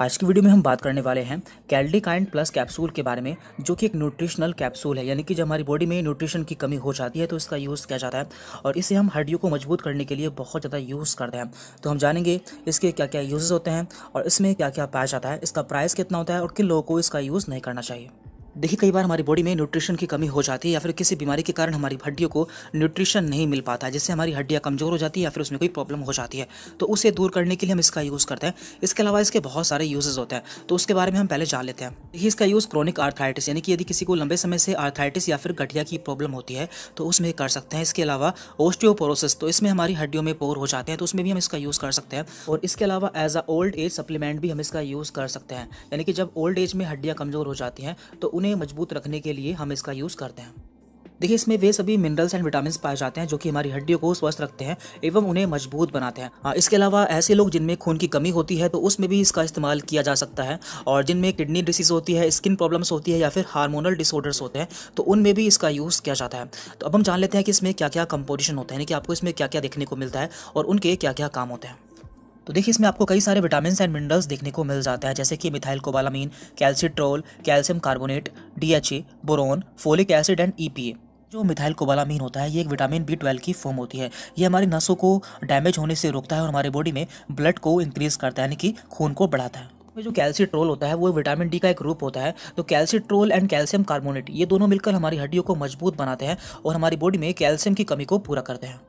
आज की वीडियो में हम बात करने वाले हैं कैल्डिकाइन प्लस कैप्सूल के बारे में जो कि एक न्यूट्रिशनल कैप्सूल है यानी कि जब हमारी बॉडी में न्यूट्रिशन की कमी हो जाती है तो इसका यूज़ किया जाता है और इसे हम हड्डियों को मजबूत करने के लिए बहुत ज़्यादा यूज़ करते हैं तो हम जानेंगे इसके क्या क्या यूज़ होते हैं और इसमें क्या क्या पाया जाता है इसका प्राइस कितना होता है और किन लोगों को इसका यूज़ नहीं करना चाहिए देखिए कई बार हमारी बॉडी में न्यूट्रिशन की कमी हो जाती है या फिर किसी बीमारी के कारण हमारी हड्डियों को न्यूट्रिशन नहीं मिल पाता है जिससे हमारी हड्डियाँ कमज़ोर हो जाती है या फिर उसमें कोई प्रॉब्लम हो जाती है तो उसे दूर करने के लिए हम इसका यूज़ करते हैं इसके अलावा इसके बहुत सारे यूजेज़ होते हैं तो उसके बारे में हम पहले जान लेते हैं देखिए इसका यूज़ क्रॉनिक आर्थराइटिस यानी कि यदि किसी को लंबे समय से आर्थराइटिस या फिर गठिया की प्रॉब्लम होती है तो उसमें कर सकते हैं इसके अलावा ओस्टियोपोरोसिस तो इसमें हमारी हड्डियों में पोर हो जाते हैं तो उसमें भी हम इसका यूज़ कर सकते हैं और इसके अलावा age a old age supplement भी हम इसका यूज़ कर सकते हैं यानी कि जब ओल्ड एज में हड्डियाँ कमज़ोर हो जाती हैं तो उन्हें उन्हें मजबूत रखने के लिए हम इसका यूज़ करते हैं देखिए इसमें वे सभी मिनरल्स एंड विटामिन पाए जाते हैं जो कि हमारी हड्डियों को स्वस्थ रखते हैं एवं उन्हें मजबूत बनाते हैं हाँ, इसके अलावा ऐसे लोग जिनमें खून की कमी होती है तो उसमें भी इसका इस्तेमाल किया जा सकता है और जिनमें किडनी डिसीज़ होती है स्किन प्रॉब्लम्स होती है या फिर हार्मोनल डिसऑर्डर्स होते हैं तो उनमें भी इसका यूज़ किया जाता है तो अब हम जान लेते हैं कि इसमें क्या क्या कंपोजिशन होता है यानी कि आपको इसमें क्या क्या देखने को मिलता है और उनके क्या क्या काम होते हैं तो देखिए इसमें आपको कई सारे विटामिन एंड मिनरल्स देखने को मिल जाता है जैसे कि methylcobalamin calcitriol calcium carbonate D boron folic acid and E जो मिथाइल कोबालामीन होता है ये एक विटामिन बी ट्वेल्व की फॉर्म होती है ये हमारी नसों को डैमेज होने से रोकता है और हमारे बॉडी में ब्लड को इंक्रीज करता है यानी कि खून को बढ़ाता है में जो कैल्सिट्रोल होता है वो विटामिन डी का एक रूप होता है तो कैल्सिट्रोल एंड कैल्शियम कार्बोनेट ये दोनों मिलकर हमारी हड्डियों को मजबूत बनाते हैं और हमारी बॉडी में कैल्शियम की कमी को पूरा करते हैं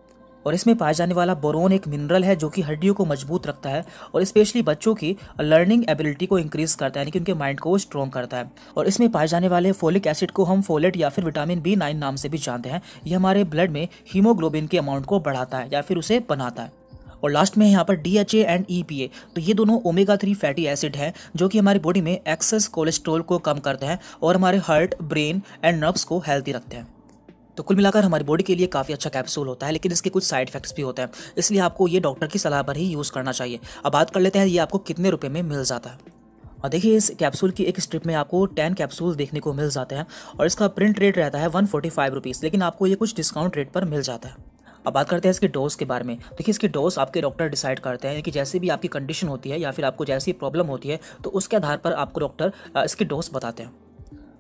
और इसमें पाया जाने वाला बोरोन एक मिनरल है जो कि हड्डियों को मजबूत रखता है और स्पेशली बच्चों की लर्निंग एबिलिटी को इंक्रीज करता है यानी कि उनके माइंड को स्ट्रॉन्ग करता है और इसमें पाए जाने वाले फोलिक एसिड को हम फोलेट या फिर विटामिन बी नाइन नाम से भी जानते हैं ये हमारे ब्लड में हीमोग्लोबिन के अमाउंट को बढ़ाता है या फिर उसे बनाता है और लास्ट में यहाँ पर D H A and E P A तो ये दोनों ओमेगा थ्री फैटी एसिड हैं जो कि हमारी बॉडी में एक्सेस कोलेस्ट्रोल को कम करते हैं और हमारे हार्ट ब्रेन एंड नर्व्स को हेल्थी रखते हैं तो कुल मिलाकर हमारी बॉडी के लिए काफ़ी अच्छा कैप्सूल होता है लेकिन इसके कुछ साइड इफेक्ट्स भी होते हैं इसलिए आपको ये डॉक्टर की सलाह पर ही यूज़ करना चाहिए अब बात कर लेते हैं ये आपको कितने रुपये में मिल जाता है और देखिए इस कैप्सूल की एक स्ट्रिप में आपको टेन कैप्सूल देखने को मिल जाते हैं और इसका प्रिंट रेट रहता है वन फोर्टी फाइव रुपीज़ लेकिन आपको ये कुछ डिस्काउंट रेट पर मिल जाता है अब बात करते हैं इसके डोज के बारे में देखिए इसकी डोज आपके डॉक्टर डिसाइड करते हैं कि जैसे भी आपकी कंडीशन होती है या फिर आपको जैसी प्रॉब्लम होती है तो उसके आधार पर आपको डॉक्टर इसकी डोज बताते हैं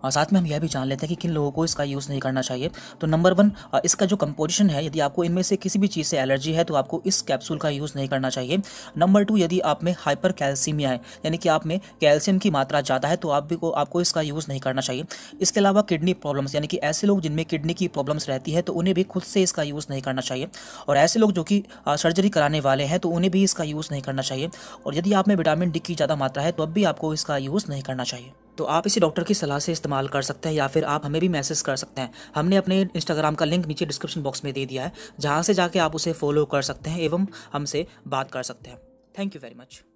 और साथ में हम यह भी जान लेते हैं कि किन लोगों को इसका यूज़ नहीं करना चाहिए तो नंबर वन इसका जो कंपोजिशन है यदि आपको इनमें से किसी भी चीज़ से एलर्जी है तो आपको इस कैप्सूल का यूज़ नहीं करना चाहिए नंबर टू यदि आप में हाइपर कैल्सीमिया है यानी कि आप में कैल्शियम की मात्रा ज़्यादा है तो आप भी को आपको इसका यूज़ नहीं करना चाहिए इसके अलावा किडनी प्रॉब्लम्स यानी कि ऐसे लोग जिनमें किडनी की प्रॉब्लम्स रहती है तो उन्हें भी खुद से इसका यूज़ नहीं करना चाहिए और ऐसे लोग जो कि सर्जरी कराने वाले हैं तो उन्हें भी इसका यूज़ नहीं करना चाहिए और यदि आप में विटामिन डी की ज़्यादा मात्रा है तो अब भी आपको इसका यूज़ नहीं करना चाहिए तो आप इसे डॉक्टर की सलाह से इस्तेमाल कर सकते हैं या फिर आप हमें भी मैसेज कर सकते हैं हमने अपने इंस्टाग्राम का लिंक नीचे डिस्क्रिप्शन बॉक्स में दे दिया है जहाँ से जाके आप उसे फॉलो कर सकते हैं एवं हमसे बात कर सकते हैं थैंक यू वेरी मच